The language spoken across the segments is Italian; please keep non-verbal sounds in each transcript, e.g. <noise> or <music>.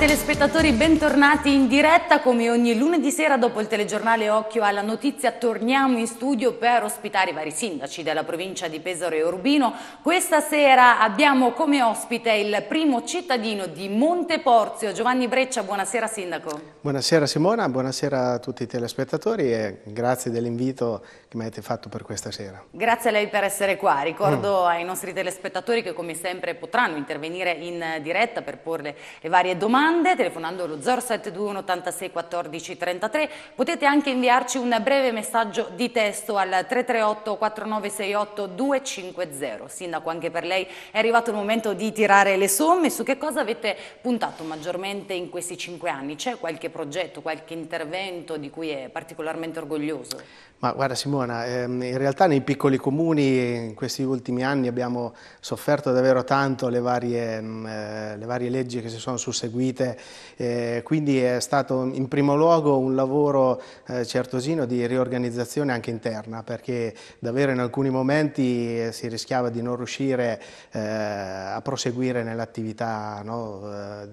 telespettatori, bentornati in diretta come ogni lunedì sera dopo il telegiornale Occhio alla Notizia torniamo in studio per ospitare i vari sindaci della provincia di Pesaro e Urbino. Questa sera abbiamo come ospite il primo cittadino di Monte Porzio, Giovanni Breccia, buonasera sindaco. Buonasera Simona, buonasera a tutti i telespettatori e grazie dell'invito che mi avete fatto per questa sera. Grazie a lei per essere qua, ricordo mm. ai nostri telespettatori che come sempre potranno intervenire in diretta per porre le varie domande domande telefonando allo 071 86 14 33. Potete anche inviarci un breve messaggio di testo al 338 4968 250. Sindaco, anche per lei è arrivato il momento di tirare le somme. Su che cosa avete puntato maggiormente in questi cinque anni? C'è qualche progetto, qualche intervento di cui è particolarmente orgoglioso? Ma guarda Simona, ehm, in realtà nei piccoli comuni in questi ultimi anni abbiamo sofferto davvero tanto le varie, mh, mm, eh, le varie leggi che si sono susseguite uscite, eh, quindi è stato in primo luogo un lavoro eh, certosino di riorganizzazione anche interna, perché davvero in alcuni momenti eh, si rischiava di non riuscire eh, a proseguire nell'attività no,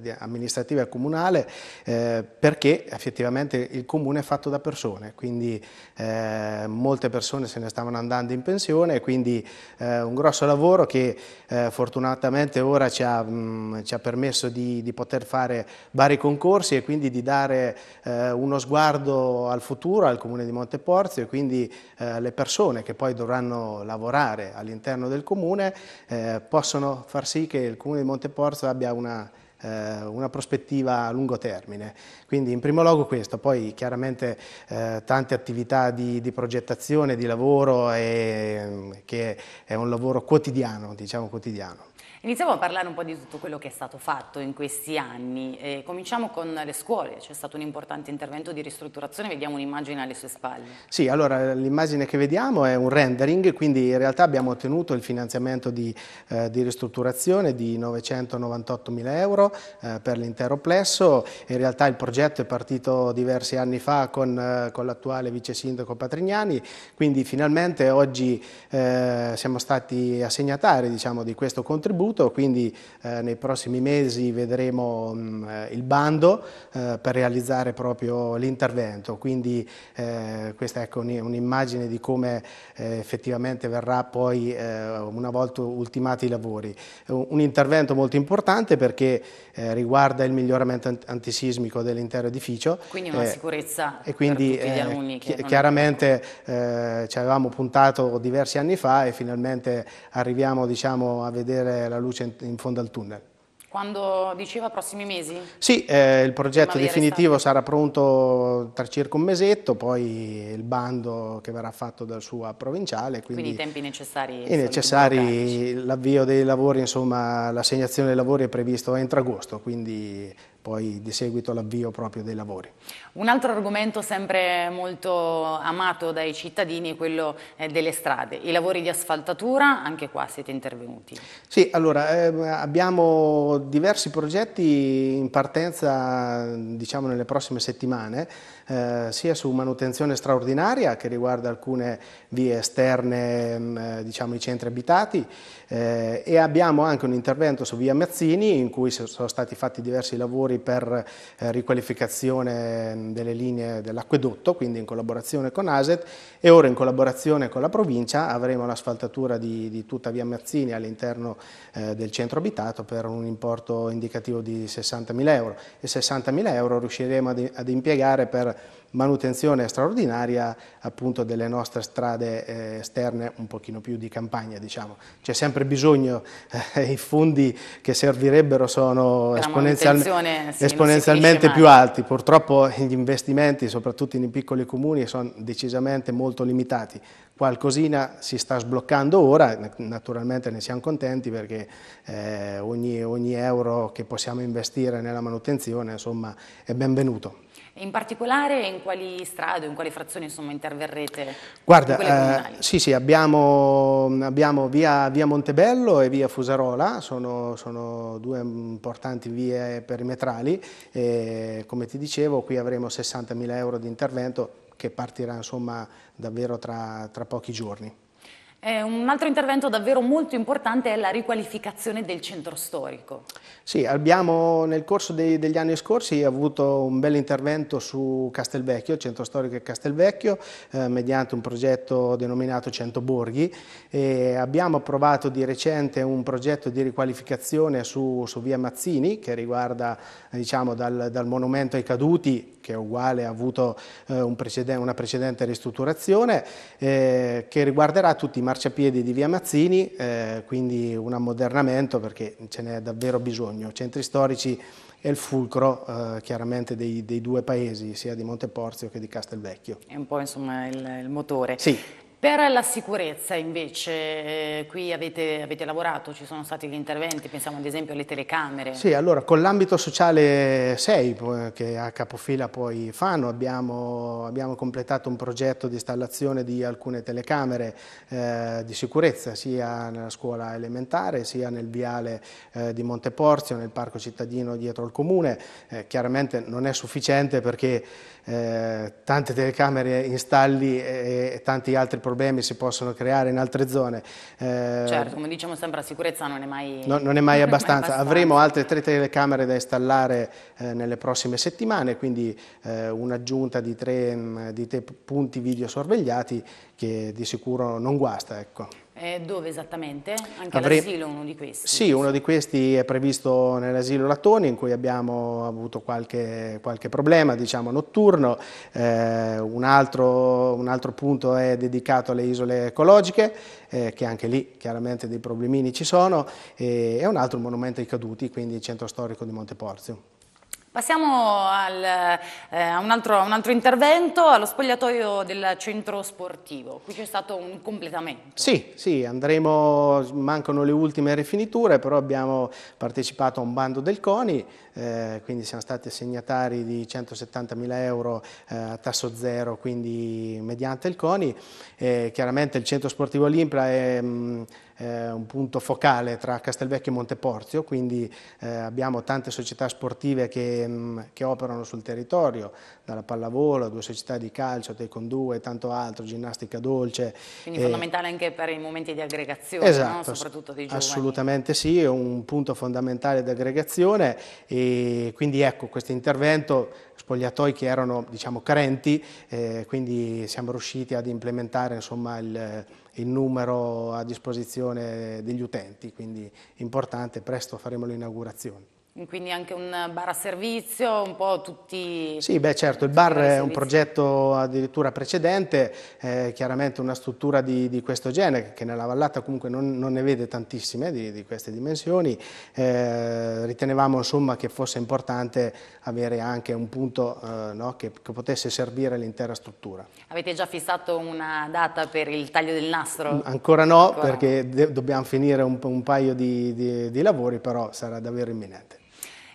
eh, amministrativa e comunale, eh, perché effettivamente il comune è fatto da persone, quindi molte persone se ne stavano andando in pensione, quindi un grosso lavoro che fortunatamente ora ci ha, mh, mm, ci ha permesso di, di poter fare organizzare vari concorsi e quindi di dare eh, uno sguardo al futuro al Comune di Monteporzio e quindi eh, le persone che poi dovranno lavorare all'interno del Comune eh, possono far sì che il Comune di Monteporzio abbia una eh, una prospettiva a lungo termine. Quindi in primo luogo questo, poi chiaramente eh, tante attività di, di, progettazione, di lavoro e, che è un lavoro quotidiano, diciamo quotidiano. Iniziamo a parlare un po' di tutto quello che è stato fatto in questi anni. Eh, cominciamo con le scuole, c'è stato un importante intervento di ristrutturazione, vediamo un'immagine alle sue spalle. Sì, allora l'immagine che vediamo è un rendering, quindi in realtà abbiamo ottenuto il finanziamento di, eh, di ristrutturazione di 998 mila euro eh, per l'intero plesso. In realtà il progetto è partito diversi anni fa con, eh, con l'attuale vice sindaco Patrignani, quindi finalmente oggi eh, siamo stati assegnatari diciamo, di questo contributo sostenuto, quindi eh, nei prossimi mesi vedremo mh, mm, eh, il bando eh, per realizzare proprio l'intervento, quindi eh, questa è ecco, un'immagine di come eh, effettivamente verrà poi eh, una volta ultimati i lavori. Un intervento molto importante perché riguarda il miglioramento antisismico dell'intero edificio. Quindi una sicurezza e quindi, per tutti gli alunni. Chi chiaramente ci avevamo puntato diversi anni fa e finalmente arriviamo diciamo, a vedere la la luce in fondo al tunnel. Quando diceva prossimi mesi? Sì, eh, il progetto definitivo sarà pronto tra circa un mesetto, poi il bando che verrà fatto dal suo provinciale. Quindi, quindi i tempi necessari? I necessari, l'avvio dei lavori, insomma l'assegnazione dei lavori è previsto entro agosto, quindi poi di seguito l'avvio proprio dei lavori. Un altro argomento sempre molto amato dai cittadini è quello eh, delle strade, i lavori di asfaltatura, anche qua siete intervenuti. Sì, allora eh, abbiamo diversi progetti in partenza diciamo nelle prossime settimane, eh, sia su manutenzione straordinaria che riguarda alcune vie esterne, mm, eh, diciamo i centri abitati, eh, e abbiamo anche un intervento su via Mazzini in cui sono stati fatti diversi lavori per eh, riqualificazione mm, delle linee dell'acquedotto, quindi in collaborazione con ASET e ora in collaborazione con la provincia avremo l'asfaltatura di, di, tutta via Mazzini all'interno eh, del centro abitato per un importo indicativo di 60.000 euro e 60.000 euro riusciremo ad, ad impiegare per manutenzione straordinaria appunto delle nostre strade eh, esterne un pochino più di campagna diciamo. C'è sempre bisogno, eh, <laughs> i fondi che servirebbero sono esponenzial sì, esponenzialmente più alti, purtroppo gli investimenti soprattutto nei piccoli comuni sono decisamente molto limitati, qualcosina si sta sbloccando ora, naturalmente ne siamo contenti perché eh, ogni, ogni euro che possiamo investire nella manutenzione insomma è benvenuto. In particolare in quali strade, in quali frazioni insomma, interverrete? Guarda, in eh, sì, sì, abbiamo, abbiamo via, via, Montebello e via Fusarola, sono, sono due importanti vie perimetrali, e, come ti dicevo qui avremo 60.000 euro di intervento che partirà insomma, davvero tra, tra pochi giorni. Eh, un altro intervento davvero molto importante è la riqualificazione del centro storico. Sì, abbiamo nel corso dei, degli anni scorsi avuto un bel intervento su Castelvecchio, centro storico di Castelvecchio, eh, mediante un progetto denominato Cento Borghi. E abbiamo approvato di recente un progetto di riqualificazione su, su via Mazzini, che riguarda diciamo, dal, dal monumento ai caduti che è uguale, ha avuto eh, un precedente, una precedente ristrutturazione, eh, che riguarderà tutti i marciapiedi di via Mazzini, eh, quindi un ammodernamento perché ce n'è davvero bisogno. Centri storici è il fulcro eh, chiaramente dei, dei, due paesi, sia di Monteporzio che di Castelvecchio. È un po' insomma il, il motore. Sì. Per la sicurezza invece, eh, qui avete, avete, lavorato, ci sono stati gli interventi, pensiamo ad esempio alle telecamere. Sì, allora con l'ambito sociale 6 che a capofila poi fanno, abbiamo, abbiamo completato un progetto di installazione di alcune telecamere eh, di sicurezza sia nella scuola elementare sia nel viale eh, di Monteporzio, nel parco cittadino dietro al comune. Eh, chiaramente non è sufficiente perché eh, tante telecamere installi eh, e, tanti altri problemi si possono creare in altre zone. Eh, certo, come diciamo sempre, la sicurezza non è mai, no, non è mai, non abbastanza. È mai abbastanza. Avremo altre tre telecamere da installare eh, nelle prossime settimane, quindi un'aggiunta di, mm, di tre punti video sorvegliati che di sicuro non guasta. Ecco. Eh, dove esattamente? Anche Avrei... all'asilo uno di questi? Sì, uno di questi è previsto nell'asilo Latoni in cui abbiamo avuto qualche, qualche problema diciamo, notturno, eh, un, altro, un, altro, punto è dedicato alle isole ecologiche eh, che anche lì chiaramente dei problemini ci sono e, e un altro il monumento ai caduti, quindi il centro storico di Monteporzio. Passiamo al, eh, a, un altro, un altro, intervento, allo spogliatoio del centro sportivo. Qui c'è stato un completamento. Sì, sì, andremo, mancano le ultime rifiniture, però abbiamo partecipato a un bando del CONI eh, quindi siamo stati assegnatari di 170.000 euro eh, a tasso zero, quindi mediante il CONI. Eh, chiaramente il centro sportivo Olimpia è... Mh, mm, eh, un punto focale tra Castelvecchio e Monteporzio, quindi eh, abbiamo tante società sportive che, mh, mm, che, operano sul territorio, dalla pallavolo, due società di calcio, taekwondo e tanto altro, ginnastica dolce. Quindi eh, fondamentale anche per i momenti di aggregazione, esatto, no? soprattutto dei giovani. Assolutamente sì, è un punto fondamentale di aggregazione e quindi ecco questo intervento, spogliatoi che erano diciamo, carenti, eh, quindi siamo riusciti ad implementare insomma, il, il, numero a disposizione degli utenti, quindi importante, presto faremo l'inaugurazione quindi anche un bar a servizio, un po' tutti... Sì, beh certo, il bar è un progetto addirittura precedente, eh, chiaramente una struttura di, di, questo genere, che nella vallata comunque non, non ne vede tantissime di, di queste dimensioni, eh, ritenevamo insomma che fosse importante avere anche un punto eh, no, che, che, potesse servire l'intera struttura. Avete già fissato una data per il taglio del nastro? Mm, ancora no, Ancora perché dobbiamo finire un, un paio di, di lavori, però sarà davvero imminente.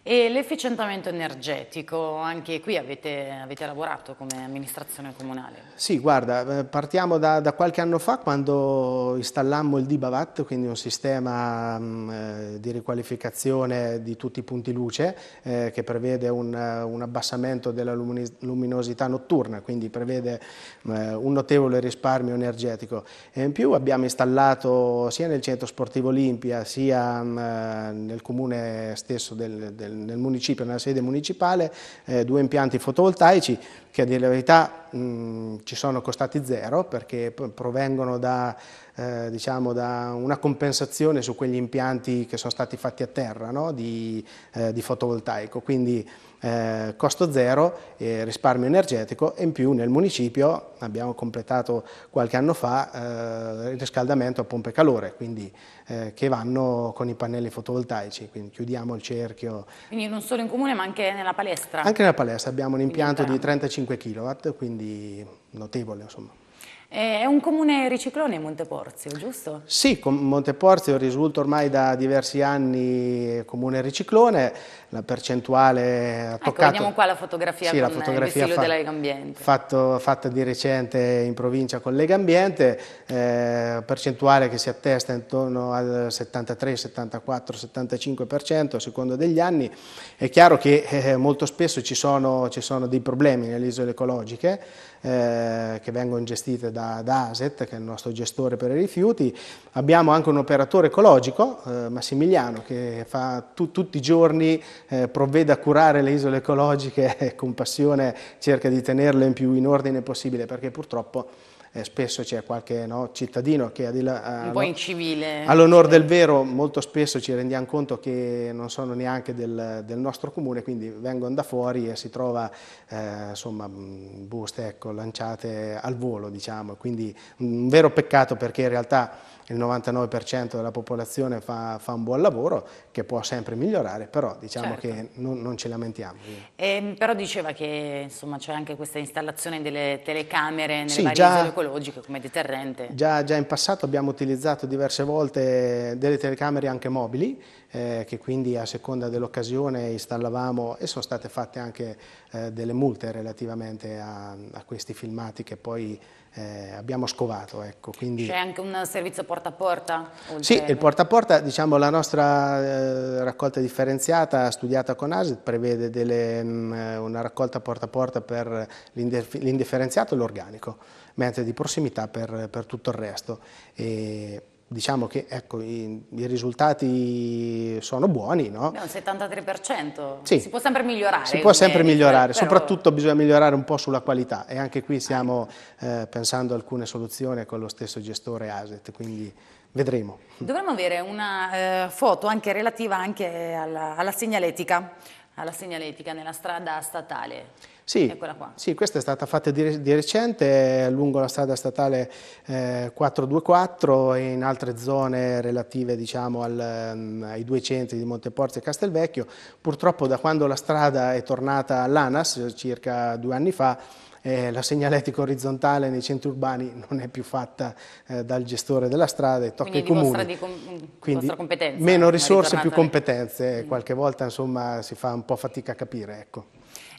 E l'efficientamento energetico, anche qui avete, avete, lavorato come amministrazione comunale? Sì, guarda, eh, partiamo da, da qualche anno fa quando installammo il DIBAVAT, quindi un sistema mh, mm, eh, di riqualificazione di tutti i punti luce eh, che prevede un, eh, un abbassamento della luminosità notturna, quindi prevede mh, un notevole risparmio energetico. E in più abbiamo installato sia nel centro sportivo Olimpia sia mh, mm, nel comune stesso del, del nel municipio, nella sede municipale, eh, due impianti fotovoltaici che a dire la verità mh, ci sono costati zero perché provengono da, eh, diciamo, da, una compensazione su quegli impianti che sono stati fatti a terra no? di, eh, di, fotovoltaico, quindi eh, costo zero, eh, risparmio energetico e in più nel municipio abbiamo completato qualche anno fa eh, il riscaldamento a pompe calore, quindi eh, che vanno con i pannelli fotovoltaici, quindi chiudiamo il cerchio. Quindi non solo in comune ma anche nella palestra? Anche nella palestra, abbiamo un impianto di 35 5 kW, quindi notevole insomma. È un comune riciclone Monteporzio, giusto? Sì, Monteporzio risulta ormai da diversi anni comune riciclone, la percentuale ha ecco, toccato... Ecco, vediamo qua la fotografia sì, con la fotografia il fa, della Lega Ambiente. Fatto, fatta di recente in provincia con Lega Ambiente, eh, percentuale che si attesta intorno al 73, 74, 75% a seconda degli anni. È chiaro che eh, molto spesso ci sono, ci sono dei problemi nelle isole ecologiche, eh, che vengono gestite da, da, ASET, che è il nostro gestore per i rifiuti. Abbiamo anche un operatore ecologico, eh, Massimiliano, che fa tu, tutti i giorni, eh, provvede a curare le isole ecologiche e <laughs> con passione cerca di tenerle in più in ordine possibile, perché purtroppo eh, spesso c'è qualche no, cittadino che a, eh, un po' incivile. All'onore del vero molto spesso ci rendiamo conto che non sono neanche del, del nostro comune, quindi vengono da fuori e si trova eh, insomma mm, buste ecco, lanciate al volo, diciamo. Quindi un vero peccato perché in realtà il 99% della popolazione fa, fa, un buon lavoro che può sempre migliorare, però diciamo certo. che non, non, ci lamentiamo. Eh, però diceva che c'è anche questa installazione delle telecamere nelle sì, varie già, ecologiche come deterrente. Già, già, in passato abbiamo utilizzato diverse volte delle telecamere anche mobili, eh, che quindi a seconda dell'occasione installavamo e sono state fatte anche eh, delle multe relativamente a, a, questi filmati che poi eh, abbiamo scovato. Ecco, quindi... C'è anche un servizio porta a porta? Sì, il porta a porta, diciamo la nostra eh, raccolta differenziata studiata con ASID prevede delle, mh, mm, una raccolta porta a porta per l'indifferenziato e l'organico mentre di prossimità per, per tutto il resto. E diciamo che ecco, i, i, risultati sono buoni. No? Beh, un 73%, sì. si può sempre migliorare. Si può sempre migliorare, però... soprattutto bisogna migliorare un po' sulla qualità e anche qui stiamo eh, pensando alcune soluzioni con lo stesso gestore ASET, quindi vedremo. Dovremmo avere una eh, foto anche relativa anche alla, alla segnaletica alla segnaletica nella strada statale. Sì, sì, questa è stata fatta di, recente eh, lungo la strada statale 424 eh, e in altre zone relative diciamo, al, mm, ai due centri di Monteporzio e Castelvecchio. Purtroppo da quando la strada è tornata all'ANAS circa due anni fa eh, la segnaletica orizzontale nei centri urbani non è più fatta eh, dal gestore della strada e tocca ai comuni. Di com mm, Quindi meno eh, risorse, più competenze, eh, mm. qualche volta insomma si fa un po' fatica a capire. Ecco.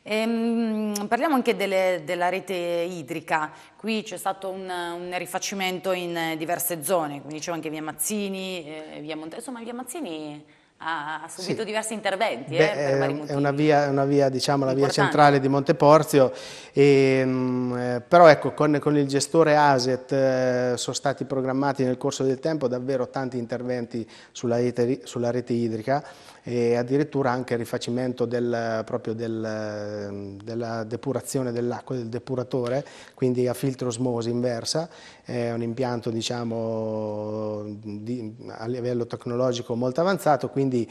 Ehm, parliamo anche delle, della rete idrica, qui c'è stato un, un, rifacimento in diverse zone, quindi c'è anche via Mazzini, eh, via Monte, insomma via Mazzini ha subito sì. diversi interventi eh, Beh, eh, per vari È una via, una via diciamo, la via centrale di Monteporzio, e, ehm, mh, eh, però ecco, con, con, il gestore ASET eh, sono stati programmati nel corso del tempo davvero tanti interventi sulla, eteri, sulla rete idrica, e addirittura anche il rifacimento del, del, della depurazione dell'acqua, del depuratore, quindi a filtro osmosi inversa, è un impianto diciamo, di, a livello tecnologico molto avanzato, quindi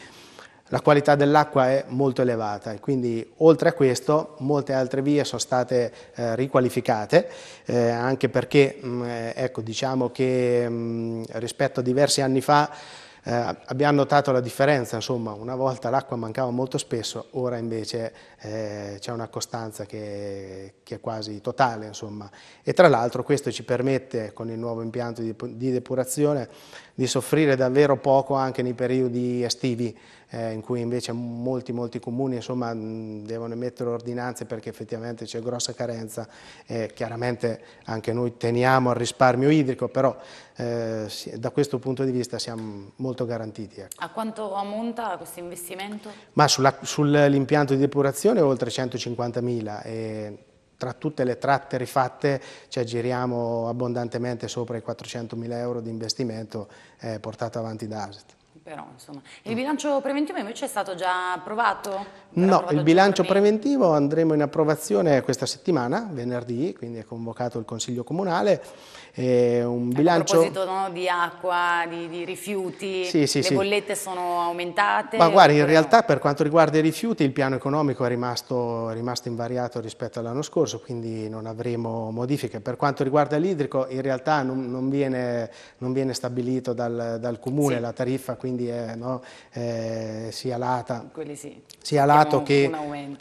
la qualità dell'acqua è molto elevata e quindi oltre a questo molte altre vie sono state eh, riqualificate eh, anche perché mh, mm, eh, ecco, diciamo che mh, mm, rispetto a diversi anni fa eh, abbiamo notato la differenza, insomma, una volta l'acqua mancava molto spesso, ora invece eh, c'è una costanza che, che, è quasi totale. Insomma. E tra l'altro questo ci permette, con il nuovo impianto di, di depurazione, di soffrire davvero poco anche nei periodi estivi, eh, in cui invece molti, molti comuni insomma, devono emettere ordinanze perché effettivamente c'è grossa carenza. Eh, chiaramente anche noi teniamo al risparmio idrico, però eh, da questo punto di vista siamo molto garantiti. Ecco. A quanto ammonta questo investimento? Ma sull'impianto sull di depurazione oltre 150.000 tra tutte le tratte rifatte ci aggiriamo abbondantemente sopra i 400 mila euro di investimento eh, portato avanti da ASET. Però, il bilancio preventivo invece è stato già approvato? no, approvato il bilancio preventivo andremo in approvazione questa settimana, venerdì, quindi è convocato il Consiglio Comunale eh, un bilancio... A proposito no, di acqua, di, di rifiuti, sì, sì, le sì. bollette sono aumentate? Ma guarda, in realtà no? per quanto riguarda i rifiuti il piano economico è rimasto, è rimasto invariato rispetto all'anno scorso, quindi non avremo modifiche. Per quanto riguarda l'idrico in realtà non, non, viene, non viene, stabilito dal, dal comune la tariffa, quindi è, no, eh, sia lata, sia lato che,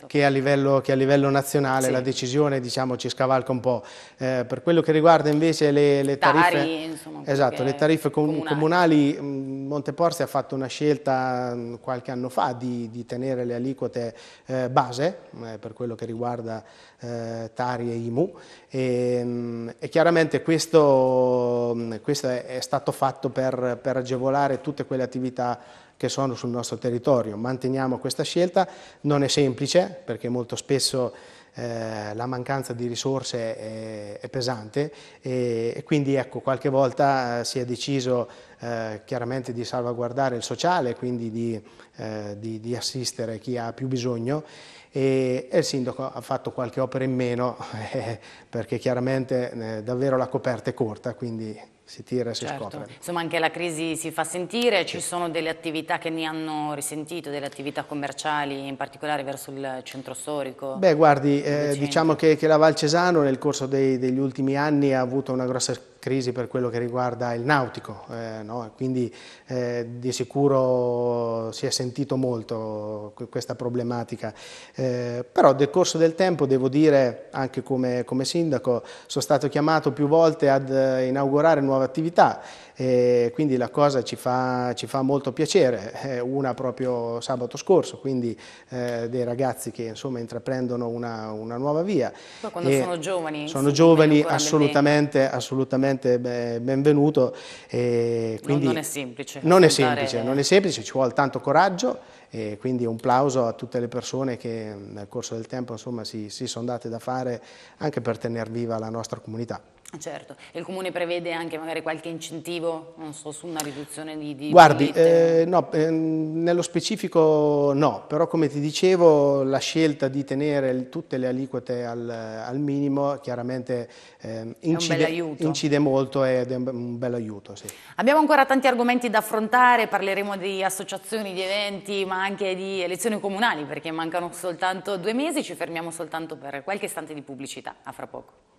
che, a livello, che, a livello, nazionale la decisione diciamo, ci scavalca un po'. Eh, per quello che riguarda invece le le, le tariffe, Dari, insomma, esatto, le tariffe com comunali. comunali mm, Monteporsi ha fatto una scelta mm, qualche anno fa di, di tenere le aliquote eh, base mm, eh, per quello che riguarda eh, Tari e IMU e, e chiaramente questo, questo, è stato fatto per, per agevolare tutte quelle attività che sono sul nostro territorio. Manteniamo questa scelta, non è semplice perché molto spesso eh, la mancanza di risorse è, è pesante e, e, quindi ecco, qualche volta eh, si è deciso eh, chiaramente di salvaguardare il sociale, quindi di, eh, di, di assistere chi ha più bisogno e, il sindaco ha fatto qualche opera in meno <laughs> eh, perché chiaramente eh, davvero la coperta è corta, quindi si tira e si certo. scopre. Insomma anche la crisi si fa sentire, ci sono delle attività che ne hanno risentito, delle attività commerciali in particolare verso il centro storico? Beh guardi, eh, diciamo che, che, la Val Cesano nel corso dei, degli ultimi anni ha avuto una grossa crisi per quello che riguarda il nautico, eh, no? quindi eh, di sicuro si è sentito molto questa problematica, eh, però nel corso del tempo devo dire anche come, come sindaco sono stato chiamato più volte ad eh, inaugurare nuove attività e quindi la cosa ci fa, ci fa molto piacere, eh, una proprio sabato scorso, quindi eh, dei ragazzi che insomma intraprendono una, una nuova via. Ma quando e sono giovani? Sono giovani assolutamente, assolutamente veramente benvenuto. E quindi non, non è semplice. Non è semplice, non è semplice, ci vuole tanto coraggio e quindi un plauso a tutte le persone che nel corso del tempo insomma, si, si sono date da fare anche per tenere viva la nostra comunità. Certo, e il Comune prevede anche magari qualche incentivo, non so, su una riduzione di... di Guardi, eh, no, eh, nello specifico no, però come ti dicevo la scelta di tenere tutte le aliquote al, al minimo chiaramente eh, incide, incide, molto ed è un, un bel aiuto. Sì. Abbiamo ancora tanti argomenti da affrontare, parleremo di associazioni, di eventi, ma anche di elezioni comunali perché mancano soltanto due mesi, ci fermiamo soltanto per qualche istante di pubblicità, a fra poco.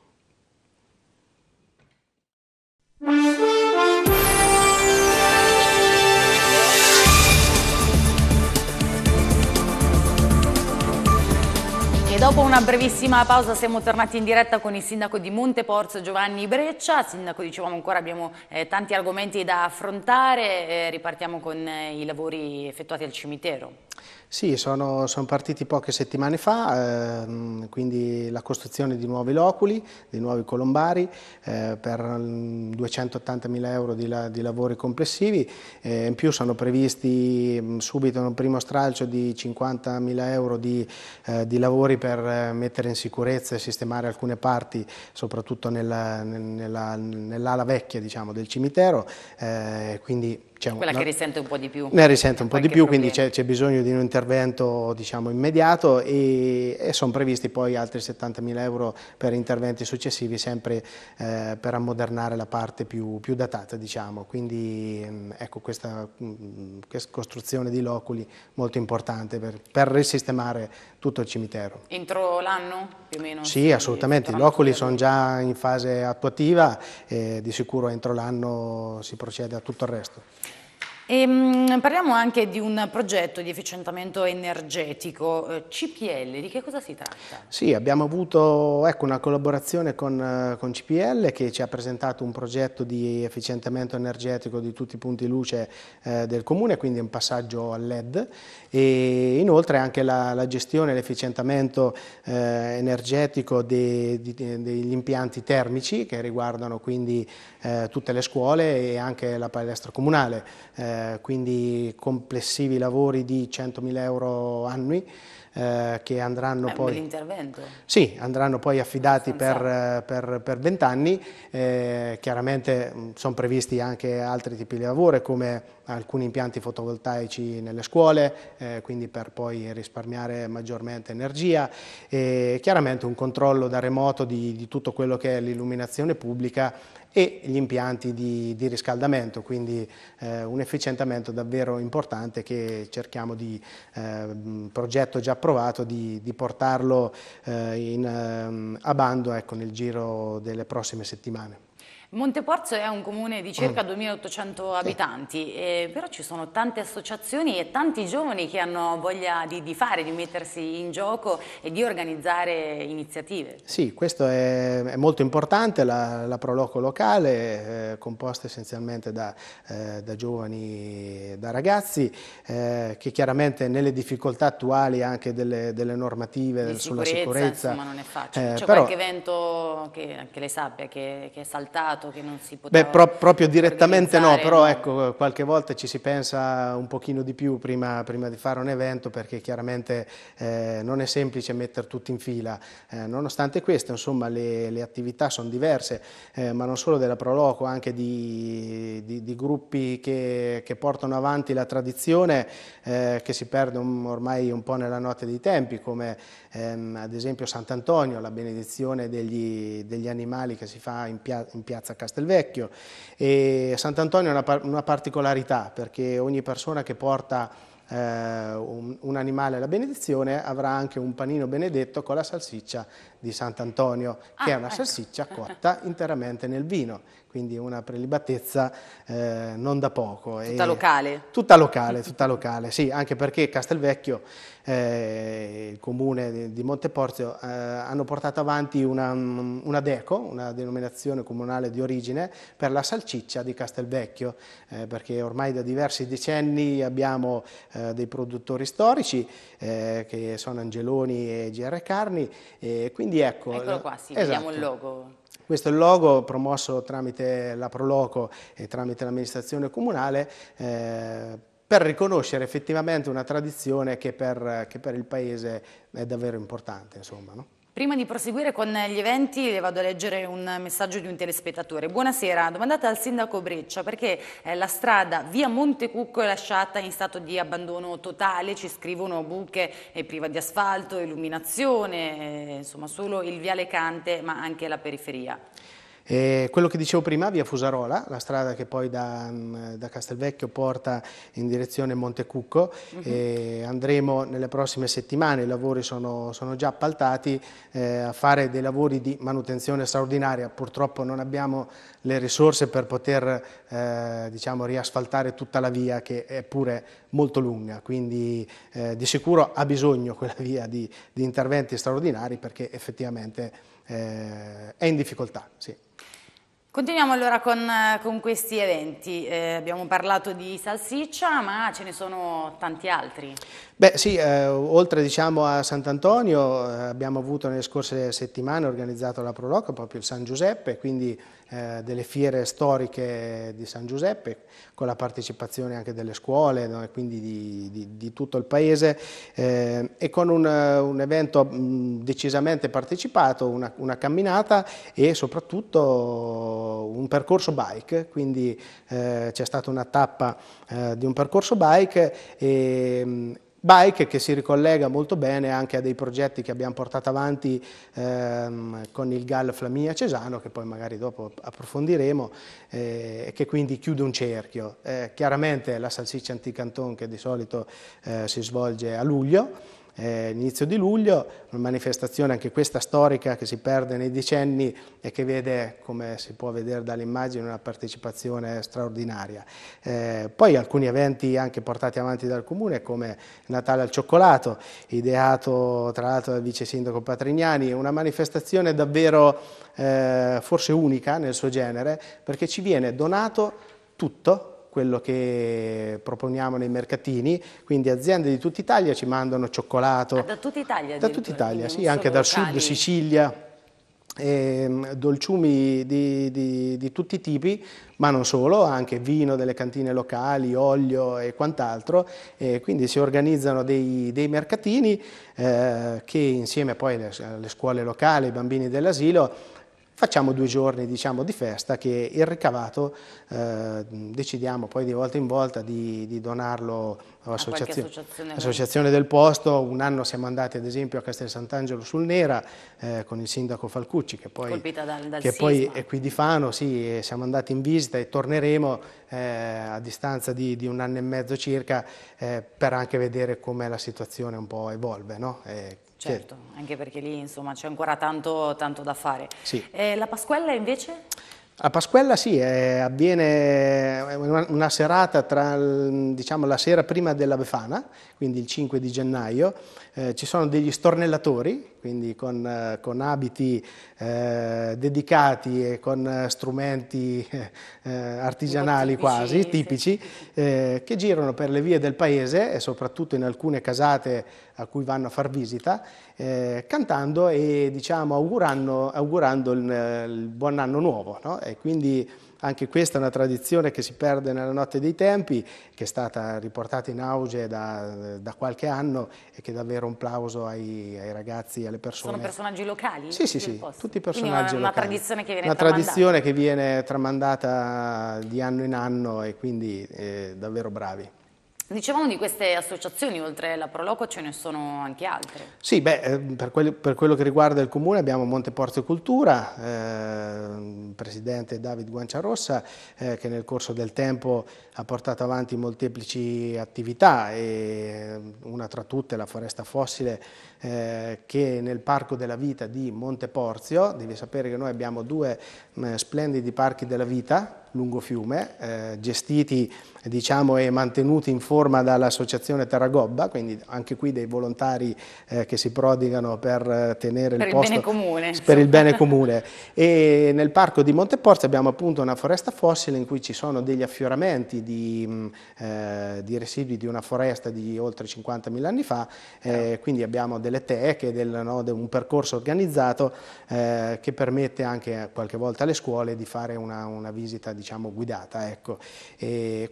dopo una brevissima pausa siamo tornati in diretta con il sindaco di Monteporzio Giovanni Breccia. Sindaco, dicevamo ancora abbiamo eh, tanti argomenti da affrontare, eh, ripartiamo con eh, i lavori effettuati al cimitero. Sì, sono, sono, partiti poche settimane fa, ehm, quindi la costruzione di nuovi loculi, di nuovi colombari, eh, per 280.000 mm, euro di, la, di, lavori complessivi, eh, in più sono previsti mh, mm, subito un primo stralcio di 50.000 euro di, eh, di, lavori per eh, mettere in sicurezza e sistemare alcune parti, soprattutto nell'ala nella, nell vecchia diciamo, del cimitero, eh, quindi Diciamo, Quella che risente un po' di più. Ne risente un po' di più, problemi. quindi c'è, bisogno di un intervento diciamo, immediato e, e sono previsti poi altri 70.000 euro per interventi successivi, sempre eh, per ammodernare la parte più, più datata. Diciamo. Quindi mm, ecco questa, mm, questa, costruzione di loculi molto importante per, per risistemare tutto il cimitero. Entro l'anno più o meno? Sì, assolutamente, i loculi sono già in fase attuativa e di sicuro entro l'anno si procede a tutto il resto. E, ehm, mh, parliamo anche di un progetto di efficientamento energetico, eh, CPL, di che cosa si tratta? Sì, abbiamo avuto ecco, una collaborazione con, eh, con, CPL che ci ha presentato un progetto di efficientamento energetico di tutti i punti luce eh, del comune, quindi un passaggio al LED e inoltre anche la, la gestione e l'efficientamento eh, energetico de, de, de, degli impianti termici che riguardano quindi eh, tutte le scuole e anche la palestra comunale eh, eh, quindi complessivi lavori di 100.000 euro annui eh, che andranno Beh, poi... Sì, andranno poi affidati per eh, vent'anni, eh, chiaramente mm, sono previsti anche altri tipi di lavoro come alcuni impianti fotovoltaici nelle scuole, eh, quindi per poi risparmiare maggiormente energia e chiaramente un controllo da remoto di, di tutto quello che è l'illuminazione pubblica e gli impianti di, di riscaldamento, quindi eh, un efficientamento davvero importante che cerchiamo di, eh, progetto già approvato, di, di portarlo eh, in, ehm, a bando ecco, nel giro delle prossime settimane. Monteporzo è un comune di circa 2.800 mm. abitanti, eh, però ci sono tante associazioni e tanti giovani che hanno voglia di, di, fare, di mettersi in gioco e di organizzare iniziative. Sì, questo è, è molto importante, la, la Proloco locale, eh, composta essenzialmente da, eh, da giovani, da ragazzi, eh, che chiaramente nelle difficoltà attuali anche delle, delle normative di sulla sicurezza, sicurezza... Insomma, non è facile. Eh, C'è però... qualche evento che, che lei sappia che, che è saltato? pensato che non si poteva... Beh, pro proprio direttamente no, però no. ecco, qualche volta ci si pensa un pochino di più prima, prima di fare un evento perché chiaramente eh, non è semplice mettere tutti in fila. Eh, nonostante questo, insomma, le, le attività sono diverse, eh, ma non solo della Proloco, anche di, di, di gruppi che, che, portano avanti la tradizione eh, che si perde ormai un po' nella notte dei tempi, come ehm, ad esempio Sant'Antonio, la benedizione degli, degli, animali che si fa in, pia in piazza Castelvecchio. E Sant'Antonio ha una, par una particolarità perché ogni persona che porta eh, un, animale alla benedizione avrà anche un panino benedetto con la salsiccia di Sant'Antonio, ah, che è una ecco. salsiccia <laughs> cotta interamente nel vino, quindi una prelibatezza eh, non da poco. Tutta e locale? Tutta locale, tutta locale, sì, anche perché Castelvecchio, eh, il comune di Monteporzio, eh, hanno portato avanti una, mm, una, DECO, una denominazione comunale di origine, per la salciccia di Castelvecchio, eh, perché ormai da diversi decenni abbiamo eh, dei produttori storici, eh, che sono Angeloni e GR Carni, e quindi ecco... Eccolo qua, sì, esatto. vediamo il logo. Questo è il logo promosso tramite la Proloco e tramite l'amministrazione comunale eh, per riconoscere effettivamente una tradizione che per, che per, il paese è davvero importante. Insomma, no? Prima di proseguire con gli eventi le vado a leggere un messaggio di un telespettatore. Buonasera, domandate al sindaco Breccia perché eh, la strada via Montecucco è lasciata in stato di abbandono totale, ci scrivono buche priva di asfalto, illuminazione, eh, insomma solo il viale Cante ma anche la periferia. E eh, quello che dicevo prima, via Fusarola, la strada che poi da, mm, da Castelvecchio porta in direzione Montecucco, uh-huh. andremo nelle prossime settimane, i lavori sono, sono già appaltati, eh, a fare dei lavori di manutenzione straordinaria, purtroppo non abbiamo le risorse per poter eh, diciamo, riasfaltare tutta la via che è pure molto lunga, quindi eh, di sicuro ha bisogno quella via di, di interventi straordinari perché effettivamente eh, è in difficoltà. Sì. Continuiamo allora con, eh, con questi eventi, eh, abbiamo parlato di salsiccia ma ce ne sono tanti altri. Beh sì, eh, oltre diciamo, a Sant'Antonio eh, abbiamo avuto nelle scorse settimane organizzato la Proloca, proprio il San Giuseppe, quindi eh, delle fiere storiche di San Giuseppe, con la partecipazione anche delle scuole, no, quindi di, di, di, tutto il paese, eh, e con un, un evento mh, decisamente partecipato, una, una, camminata e soprattutto un percorso bike, quindi eh, c'è stata una tappa eh, di un percorso bike e, Bike che si ricollega molto bene anche a dei progetti che abbiamo portato avanti ehm, con il GAL Flaminia Cesano che poi magari dopo approfondiremo eh, e eh, che quindi chiude un cerchio. Eh, chiaramente la salsiccia anticanton che di solito eh, si svolge a luglio eh, inizio di luglio, una manifestazione anche questa storica che si perde nei decenni e che vede, come si può vedere dall'immagine, una partecipazione straordinaria. Eh, poi alcuni eventi anche portati avanti dal Comune come Natale al Cioccolato, ideato tra l'altro dal Vice Sindaco Patrignani, una manifestazione davvero eh, forse unica nel suo genere perché ci viene donato tutto quello che proponiamo nei mercatini, quindi aziende di tutta Italia ci mandano cioccolato. Ah, da tutta Italia? Da tutta Italia, sì, anche dal locali. sud, Sicilia, eh, dolciumi di, di, di, tutti i tipi, ma non solo, anche vino delle cantine locali, olio e quant'altro. Eh, quindi si organizzano dei, dei mercatini eh, che insieme poi alle, alle scuole locali, ai bambini dell'asilo, facciamo due giorni diciamo, di festa che il ricavato eh, decidiamo poi di volta in volta di, di donarlo all'associazione associazione del posto. Un anno siamo andati ad esempio a Castel Sant'Angelo sul Nera eh, con il sindaco Falcucci che poi, dal, dal che poi è qui di Fano, sì, siamo andati in visita e torneremo eh, a distanza di, di, un anno e mezzo circa eh, per anche vedere come la situazione un po' evolve. No? Certo, che... Certo, anche perché lì insomma c'è ancora tanto, tanto, da fare. Sì. Eh, la Pasquella invece? A Pasquella sì, eh, avviene una, una serata tra diciamo, la sera prima della Befana, quindi il 5 di gennaio, eh, ci sono degli stornellatori quindi con, con abiti eh, dedicati e con strumenti eh, artigianali tipici, quasi, tipici, eh, che girano per le vie del paese e soprattutto in alcune casate a cui vanno a far visita, eh, cantando e diciamo, augurando, augurando il, il, buon anno nuovo. No? E quindi anche questa è una tradizione che si perde nella notte dei tempi, che è stata riportata in auge da, da qualche anno e che è davvero un plauso ai, ai ragazzi e alle persone. Sono personaggi locali? Sì, sì, sì, posto. tutti personaggi una, locali. Una tradizione che viene una tramandata. tradizione che viene tramandata di anno in anno e quindi eh, davvero bravi. Dicevamo di queste associazioni, oltre alla Proloco ce ne sono anche altre. Sì, beh, ehm, per, quello, per quello che riguarda il comune abbiamo Monteporzio Cultura, eh, il presidente David Guanciarossa, eh, che nel corso del tempo ha portato avanti molteplici attività, e eh, una tra tutte la foresta fossile eh, che nel Parco della Vita di Monte Porzio, devi sapere che noi abbiamo due mh, splendidi parchi della vita lungo fiume, eh, gestiti diciamo, e mantenuti in forma dall'associazione Terragobba, quindi anche qui dei volontari eh, che si prodigano per eh, tenere per il, posto bene comune, <laughs> per il bene comune. E nel parco di Monteporzio abbiamo appunto una foresta fossile in cui ci sono degli affioramenti di, mm, eh, di, residui di una foresta di oltre 50.000 anni fa, eh, quindi abbiamo delle teche, del, no, un percorso organizzato eh, che permette anche qualche volta alle scuole di fare una, una visita diciamo, guidata. Ecco.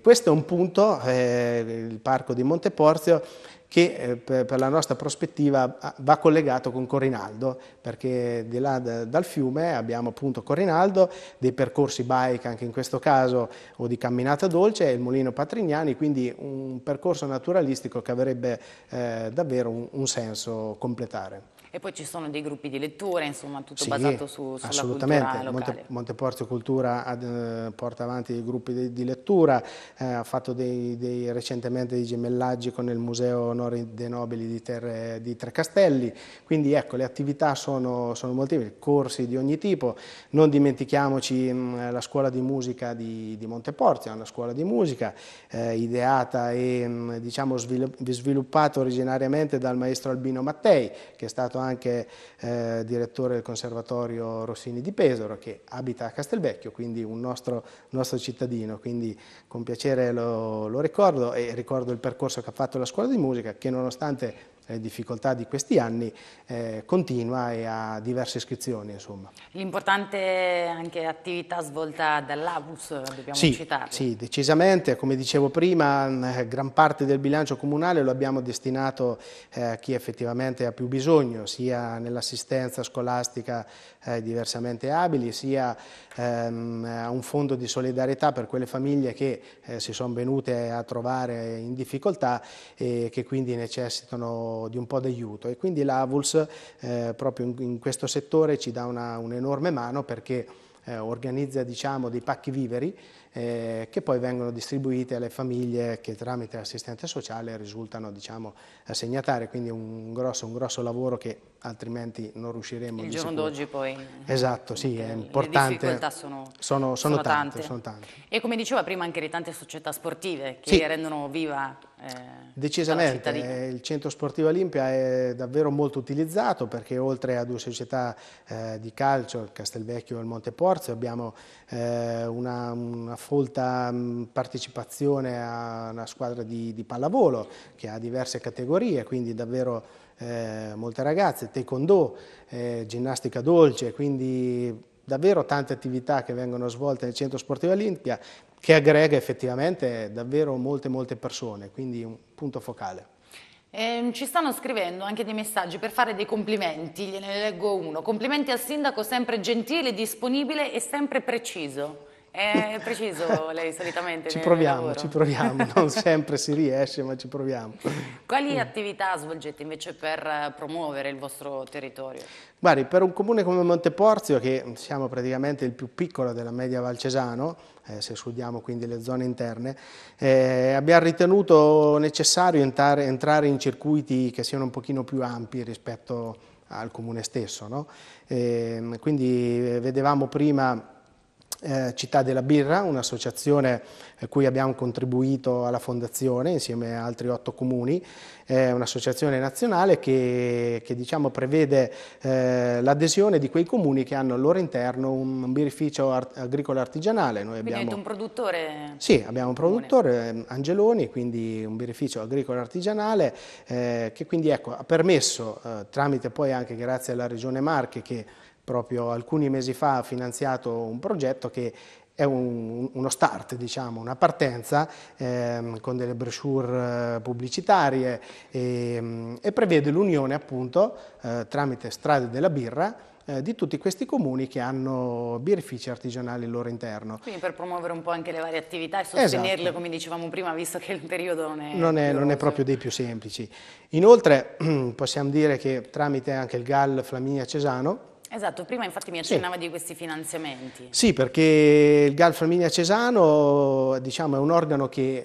questo è un punto, eh, il parco di Monteporzio, che eh, per la nostra prospettiva va collegato con Corinaldo, perché di là dal fiume abbiamo appunto Corinaldo, dei percorsi bike anche in questo caso o di camminata dolce e il mulino Patrignani, quindi un percorso naturalistico che avrebbe eh, davvero un senso completare. E poi ci sono dei gruppi di lettura, insomma, tutto sì, basato su, sulla assolutamente. Monte, Monteporzio Cultura ad, eh, porta avanti dei gruppi di, di lettura, eh, ha fatto dei, dei, recentemente dei gemellaggi con il Museo Onori dei Nobili di, Terre, di Trecastelli, quindi ecco, le attività sono, sono molteplici, corsi di ogni tipo, non dimentichiamoci mh, mm, la scuola di musica di, di Monteporzio, una scuola di musica eh, ideata e mh, mm, diciamo sviluppata originariamente dal maestro Albino Mattei, che è stato anche eh, direttore del Conservatorio Rossini di Pesaro, che abita a Castelvecchio, quindi un nostro, nostro cittadino, quindi con piacere lo, lo ricordo e ricordo il percorso che ha fatto la scuola di musica, che nonostante eh, difficoltà di questi anni, eh, continua e ha diverse iscrizioni. L'importante anche attività svolta dall'Avus, dobbiamo sì, citarla. Sì, decisamente, come dicevo prima, eh, gran parte del bilancio comunale lo abbiamo destinato eh, a chi effettivamente ha più bisogno, sia nell'assistenza scolastica eh, diversamente abili, sia ehm, a un fondo di solidarietà per quelle famiglie che eh, si sono venute a trovare in difficoltà e che quindi necessitano di un po' d'aiuto. E quindi l'AVULS eh, proprio in, in, questo settore ci dà un'enorme un mano perché eh, organizza diciamo, dei pacchi viveri eh, che poi vengono distribuiti alle famiglie che tramite l'assistente sociale risultano diciamo, assegnatare, quindi un grosso, un grosso lavoro che altrimenti non riusciremo. Il giorno d'oggi poi... Esatto, sì, è importante. Le difficoltà sono, sono, sono, sono, tante, tante. sono, tante, E come diceva prima anche le tante società sportive che sì. rendono viva... Eh, Decisamente, il centro sportivo Olimpia è davvero molto utilizzato perché oltre a due società eh, di calcio, il Castelvecchio e il Monte Porzio, abbiamo eh, una, una, folta mh, mm, partecipazione a una squadra di, di pallavolo che ha diverse categorie, quindi davvero eh, molte ragazze, taekwondo, eh, ginnastica dolce, quindi davvero tante attività che vengono svolte nel centro sportivo Olimpia che aggrega effettivamente davvero molte molte persone, quindi un punto focale. Eh, ci stanno scrivendo anche dei messaggi per fare dei complimenti, gliene leggo uno. Complimenti al sindaco sempre gentile, disponibile e sempre preciso. È preciso lei solitamente. ci proviamo, ci proviamo, non <laughs> sempre si riesce, ma ci proviamo. Quali attività svolgete invece per eh, promuovere il vostro territorio? Guardi, per un comune come Monteporzio, che siamo praticamente il più piccolo della media Valcesano, eh, se escludiamo quindi le zone interne, eh, abbiamo ritenuto necessario entrare, entrare in circuiti che siano un pochino più ampi rispetto al comune stesso. No? Ehm, eh, quindi vedevamo prima eh, Città della Birra, un'associazione a eh, cui abbiamo contribuito alla fondazione insieme a altri otto comuni, è un'associazione nazionale che, che diciamo, prevede eh, l'adesione di quei comuni che hanno al loro interno un, un birrificio art agricolo artigianale. Noi abbiamo, un produttore? Sì, abbiamo un produttore, comune. Ehm, Angeloni, quindi un birrificio agricolo artigianale eh, che quindi ecco, ha permesso, eh, tramite poi anche grazie alla Regione Marche che proprio alcuni mesi fa ha finanziato un progetto che è un, uno start, diciamo, una partenza ehm, con delle brochure eh, pubblicitarie e, ehm, e prevede l'unione appunto eh, tramite strade della birra eh, di tutti questi comuni che hanno birrifici artigianali al loro interno. Quindi per promuovere un po' anche le varie attività e esatto. sostenerle, esatto. come dicevamo prima, visto che il periodo non è, non è, non è proprio dei più semplici. Inoltre <clears throat> possiamo dire che tramite anche il GAL Flaminia Cesano, Esatto, prima infatti mi accennava sì. di questi finanziamenti. Sì, perché il GAL Famiglia Cesano diciamo, è un organo che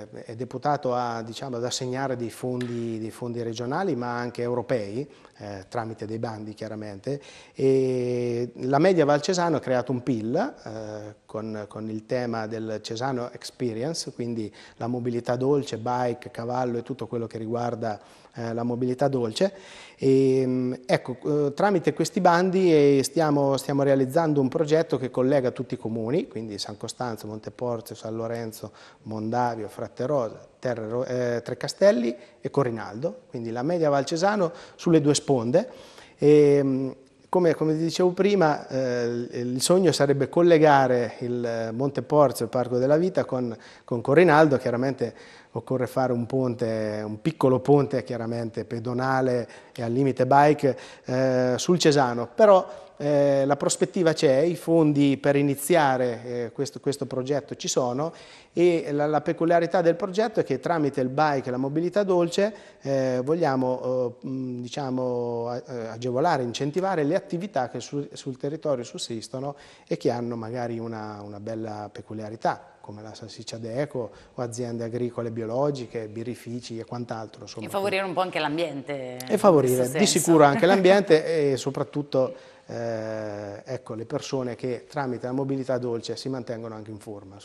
eh, è deputato a, diciamo, ad assegnare dei fondi, dei fondi, regionali ma anche europei, eh, tramite dei bandi chiaramente. E la media Val Cesano ha creato un PIL eh, con, con il tema del Cesano Experience, quindi la mobilità dolce, bike, cavallo e tutto quello che riguarda eh, la mobilità dolce. E, ehm, ecco, eh, tramite questi bandi eh, stiamo, stiamo, realizzando un progetto che collega tutti i comuni, quindi San Costanzo, Monteporzio, San Lorenzo, Mondavio, Fratterosa, Terre, eh, Castelli e Corinaldo, quindi la media Valcesano sulle due sponde. E, ehm, come, come dicevo prima, eh, il sogno sarebbe collegare il eh, Monte Porzio, il Parco della Vita, con, con Corinaldo. Chiaramente occorre fare un ponte, un piccolo ponte chiaramente pedonale e al limite bike eh, sul Cesano. Però eh, la prospettiva c'è, i fondi per iniziare eh, questo, questo, progetto ci sono e la, la, peculiarità del progetto è che tramite il bike e la mobilità dolce eh, vogliamo eh, diciamo, eh, agevolare, incentivare le attività che su, sul territorio sussistono e che hanno magari una, una bella peculiarità come la salsiccia d'eco o aziende agricole biologiche, birrifici e quant'altro. E favorire un po' anche l'ambiente. E favorire di sicuro anche l'ambiente <laughs> e soprattutto eh, ecco, le persone che tramite la mobilità dolce si mantengono anche in forma.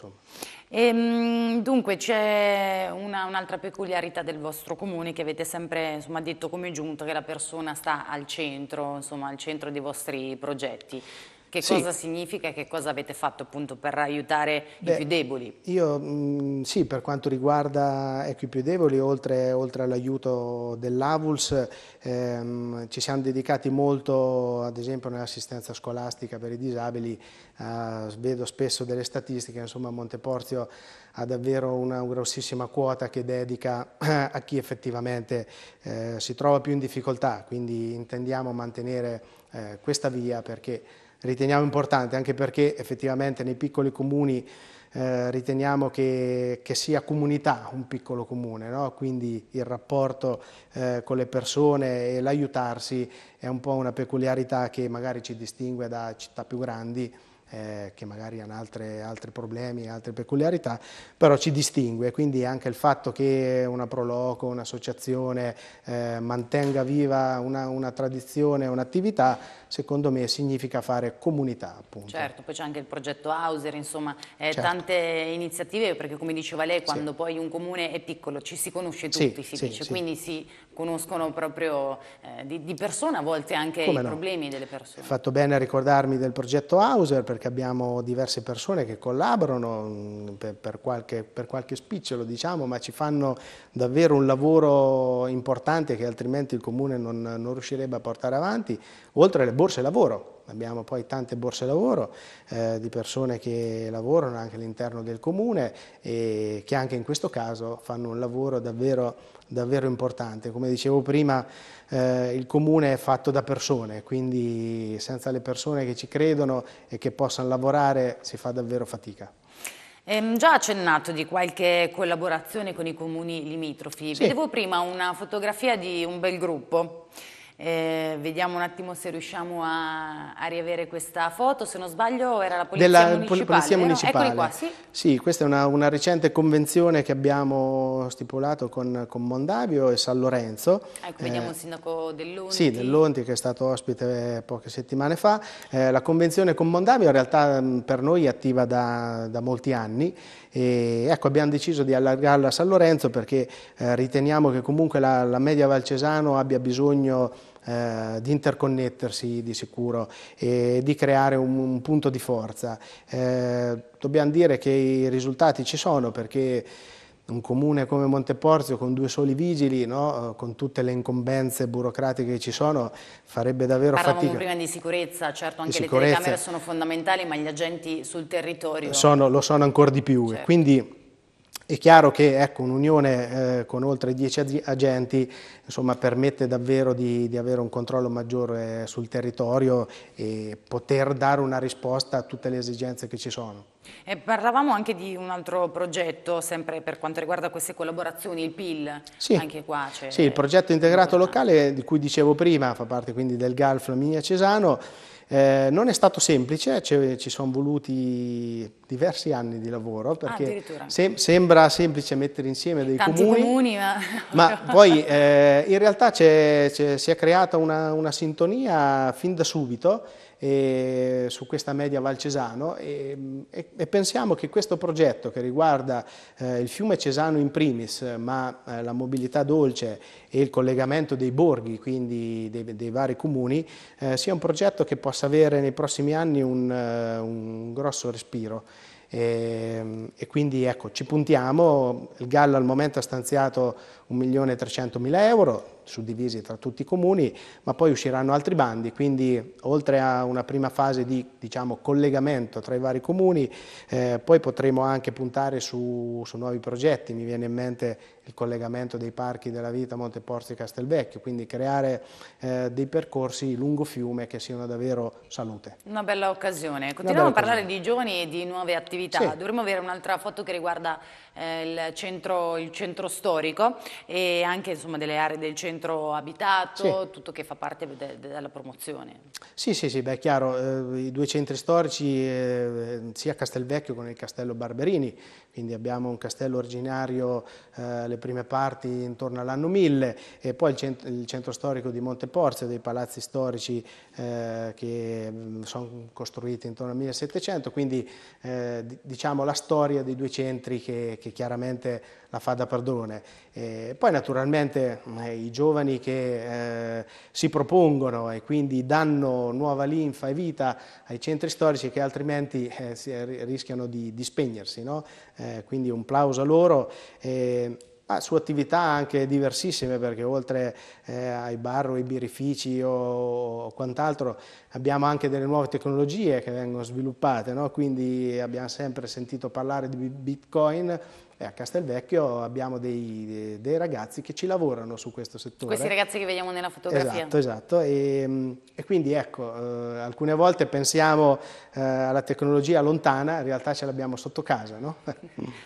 E, ehm, dunque c'è un'altra un peculiarità del vostro comune che avete sempre insomma, detto come giunto che la persona sta al centro, insomma, al centro dei vostri progetti. Che sì. cosa significa e che cosa avete fatto appunto per aiutare Beh, i più deboli? Io mh, mm, sì, per quanto riguarda ecco, i più deboli, oltre, oltre all'aiuto dell'AVULS, ehm, ci siamo dedicati molto ad esempio nell'assistenza scolastica per i disabili, eh, vedo spesso delle statistiche, insomma Monteporzio ha davvero una grossissima quota che dedica <coughs> a chi effettivamente eh, si trova più in difficoltà, quindi intendiamo mantenere eh, questa via perché riteniamo importante, anche perché effettivamente nei piccoli comuni eh, riteniamo che, che, sia comunità un piccolo comune, no? quindi il rapporto eh, con le persone e l'aiutarsi è un po' una peculiarità che magari ci distingue da città più grandi eh, che magari hanno altre, altri problemi, altre peculiarità, però ci distingue, quindi anche il fatto che una Proloco, un'associazione eh, mantenga viva una, una tradizione, un'attività, secondo me significa fare comunità. Appunto. Certo, poi c'è anche il progetto Hauser, insomma eh, certo. tante iniziative, perché come diceva lei, quando sì. poi un comune è piccolo ci si conosce tutti, sì, si dice, sì, quindi si conoscono proprio eh, di, di persona, a volte anche come i no? problemi delle persone. Fatto bene a ricordarmi del progetto Hauser, perché abbiamo diverse persone che collaborano mm, per, per, qualche, per qualche spicciolo, diciamo, ma ci fanno davvero un lavoro importante che altrimenti il Comune non, non riuscirebbe a portare avanti, oltre alle borse lavoro abbiamo poi tante borse lavoro eh, di persone che lavorano anche all'interno del comune e che anche in questo caso fanno un lavoro davvero, davvero importante. Come dicevo prima eh, il comune è fatto da persone, quindi senza le persone che ci credono e che possano lavorare si fa davvero fatica. Ehm, già accennato di qualche collaborazione con i comuni limitrofi, sì. vedevo prima una fotografia di un bel gruppo. Eh, vediamo un attimo se riusciamo a, a, riavere questa foto, se non sbaglio era la Polizia Della Municipale. Polizia municipale. Qua, sì. sì. questa è una, una, recente convenzione che abbiamo stipulato con, con Mondavio e San Lorenzo. Ecco, vediamo eh, il sindaco Dell'Onti. Sì, Dell'Onti che è stato ospite poche settimane fa. Eh, la convenzione con Mondavio in realtà mm, per noi è attiva da, da molti anni e, ecco, abbiamo deciso di allargarla a San Lorenzo perché eh, riteniamo che comunque la, la media Valcesano abbia bisogno eh, di interconnettersi di sicuro e di creare un, un punto di forza. Eh, dobbiamo dire che i risultati ci sono perché un comune come Monteporzio con due soli vigili, no? Eh, con tutte le incombenze burocratiche che ci sono, farebbe davvero Parlavamo fatica. Parlavamo prima di sicurezza, certo anche sicurezza. le telecamere sono fondamentali, ma gli agenti sul territorio... Sono, lo sono ancora di più certo. quindi è chiaro che ecco, un'unione eh, con oltre 10 agenti insomma, permette davvero di, di, avere un controllo maggiore sul territorio e poter dare una risposta a tutte le esigenze che ci sono. E parlavamo anche di un altro progetto, sempre per quanto riguarda queste collaborazioni, il PIL, sì. anche qua c'è... Sì, il progetto integrato locale di cui dicevo prima, fa parte quindi del GAL Flaminia Cesano, eh, non è stato semplice, ci sono voluti diversi anni di lavoro, ah, perché ah, se, sembra semplice mettere insieme dei Tanti comuni, comuni ma... ma <laughs> poi eh, in realtà c è, si è creata una, una sintonia fin da subito, e su questa media Valcesano e, e, e, pensiamo che questo progetto che riguarda eh, il fiume Cesano in primis, ma eh, la mobilità dolce e il collegamento dei borghi, quindi dei, dei vari comuni, eh, sia un progetto che possa avere nei prossimi anni un, eh, un grosso respiro. E, ehm, e quindi ecco, ci puntiamo, il Gallo al momento ha stanziato 1.300.000 euro suddivisi tra tutti i comuni, ma poi usciranno altri bandi, quindi oltre a una prima fase di diciamo, collegamento tra i vari comuni, eh, poi potremo anche puntare su, su, nuovi progetti, mi viene in mente il collegamento dei parchi della vita Monteporzi e Castelvecchio, quindi creare eh, dei percorsi lungo fiume che siano davvero salute. Una bella occasione, continuiamo bella a parlare occasione. di giovani e di nuove attività, sì. dovremmo avere un'altra foto che riguarda eh, il, centro, il, centro, storico e anche insomma, delle aree del centro abitato, sì. tutto che fa parte de, de, della promozione. Sì, sì, sì, beh, è chiaro, eh, i due centri storici, eh, sia Castelvecchio con il Castello Barberini, quindi abbiamo un castello originario, eh, le prime parti intorno all'anno 1000, e poi il centro, il centro storico di Monteporzio, dei palazzi storici eh, che mm, sono costruiti intorno al 1700, quindi eh, diciamo la storia dei due centri che, che che chiaramente la fa da padrone. E poi naturalmente eh, i giovani che eh, si propongono e quindi danno nuova linfa e vita ai centri storici che altrimenti eh, rischiano di, di spegnersi. No? Eh, quindi un plauso a loro su attività anche diversissime perché oltre eh, ai bar o ai birrifici o, o quant'altro abbiamo anche delle nuove tecnologie che vengono sviluppate, no? quindi abbiamo sempre sentito parlare di bitcoin e eh, a Castelvecchio abbiamo dei, dei, ragazzi che ci lavorano su questo settore. Questi ragazzi che vediamo nella fotografia. Esatto, esatto. E, ehm, e quindi ecco, eh, alcune volte pensiamo eh, alla tecnologia lontana, in realtà ce l'abbiamo sotto casa, no? <laughs>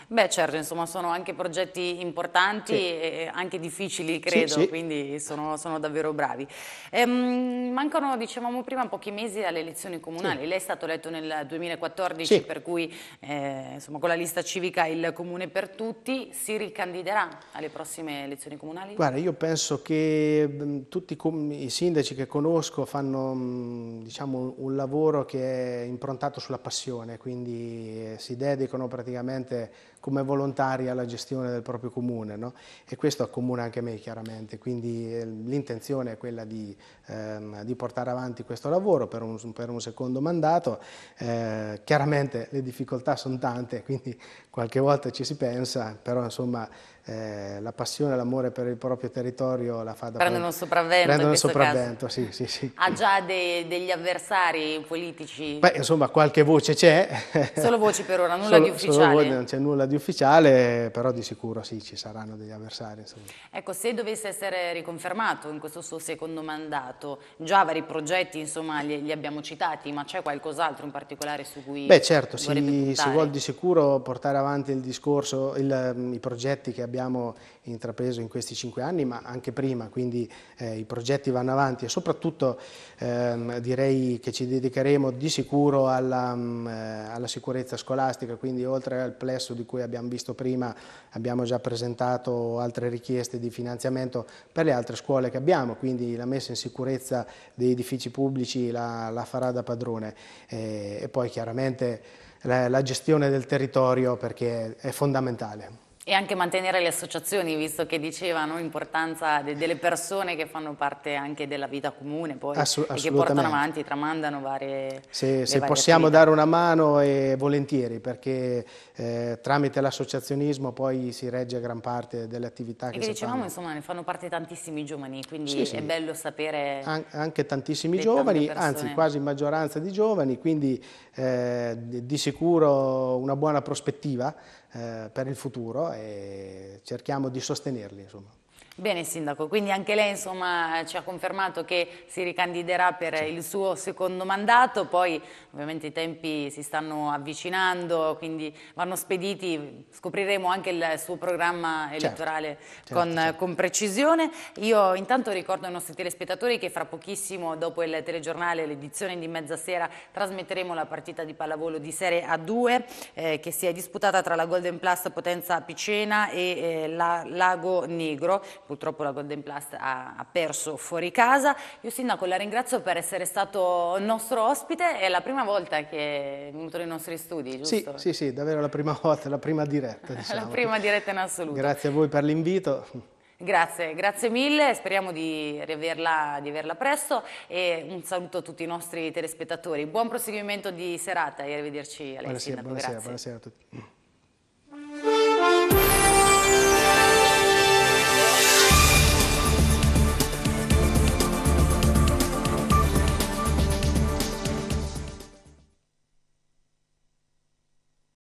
Beh certo, insomma sono anche progetti importanti sì. e anche difficili credo, sì, sì. quindi sono, sono, davvero bravi. Ehm, mancano, dicevamo prima, pochi mesi alle elezioni comunali. Lei è stato eletto nel 2014, per cui eh, insomma, con la lista civica il Comune per per tutti si ricandiderà alle prossime elezioni comunali? Guarda, io penso che tutti i, sindaci che conosco fanno diciamo, un lavoro che è improntato sulla passione, quindi eh, si dedicano praticamente come volontari alla gestione del proprio comune no? e questo accomuna anche me chiaramente, quindi eh, l'intenzione è quella di, ehm, di, portare avanti questo lavoro per un, per un secondo mandato, eh, chiaramente le difficoltà sono tante, quindi qualche volta ci si pensa, però insomma eh, la passione e l'amore per il proprio territorio la fa da prendono un sopravvento prendono sopravvento sì, sì, sì. ha già de degli avversari politici beh insomma qualche voce c'è solo voci per ora nulla solo, di ufficiale non c'è nulla di ufficiale però di sicuro sì ci saranno degli avversari insomma. ecco se dovesse essere riconfermato in questo suo secondo mandato già vari progetti insomma li, li abbiamo citati ma c'è qualcos'altro in particolare su cui beh certo si, si vuole di sicuro portare avanti il discorso il, i progetti che abbiamo abbiamo intrapreso in questi cinque anni, ma anche prima, quindi eh, i progetti vanno avanti e soprattutto ehm, direi che ci dedicheremo di sicuro alla, mh, mm, eh, alla, sicurezza scolastica, quindi oltre al plesso di cui abbiamo visto prima, abbiamo già presentato altre richieste di finanziamento per le altre scuole che abbiamo, quindi la messa in sicurezza dei edifici pubblici la, la farà da padrone eh, e poi chiaramente la, la gestione del territorio perché è fondamentale. E anche mantenere le associazioni, visto che dicevano l'importanza de- delle persone che fanno parte anche della vita comune poi, Assu- e che portano avanti, tramandano varie Se, se varie possiamo attività. dare una mano, eh, volentieri, perché eh, tramite l'associazionismo poi si regge gran parte delle attività che, che, che dicevamo, fanno. insomma, ne fanno parte tantissimi giovani, quindi sì, sì. è bello sapere... An- anche tantissimi giovani, anzi quasi maggioranza di giovani, quindi eh, di sicuro una buona prospettiva eh, per il futuro e cerchiamo di sostenerli. Insomma. Bene Sindaco, quindi anche lei insomma, ci ha confermato che si ricandiderà per il suo secondo mandato, poi ovviamente i tempi si stanno avvicinando, quindi vanno spediti, scopriremo anche il suo programma certo, elettorale certo. Con, certo, con, precisione. Io intanto ricordo ai nostri telespettatori che fra pochissimo dopo il telegiornale, l'edizione di mezzasera, trasmetteremo la partita di pallavolo di Serie A2 eh, che si è disputata tra la Golden Plus Potenza Picena e eh, la Lago Negro purtroppo la Golden Plast ha, ha perso fuori casa. Io Sindaco la ringrazio per essere stato nostro ospite, è la prima volta che è venuto nei nostri studi, giusto? Sì, sì, sì, davvero la prima volta, la prima diretta. <laughs> Diciamo. la prima diretta in assoluto. Grazie a voi per l'invito. Grazie, grazie mille, speriamo di riaverla, di averla presto e un saluto a tutti i nostri telespettatori. Buon proseguimento di serata e arrivederci alle lei, buonasera, Sindaco. Buonasera, grazie. buonasera a tutti.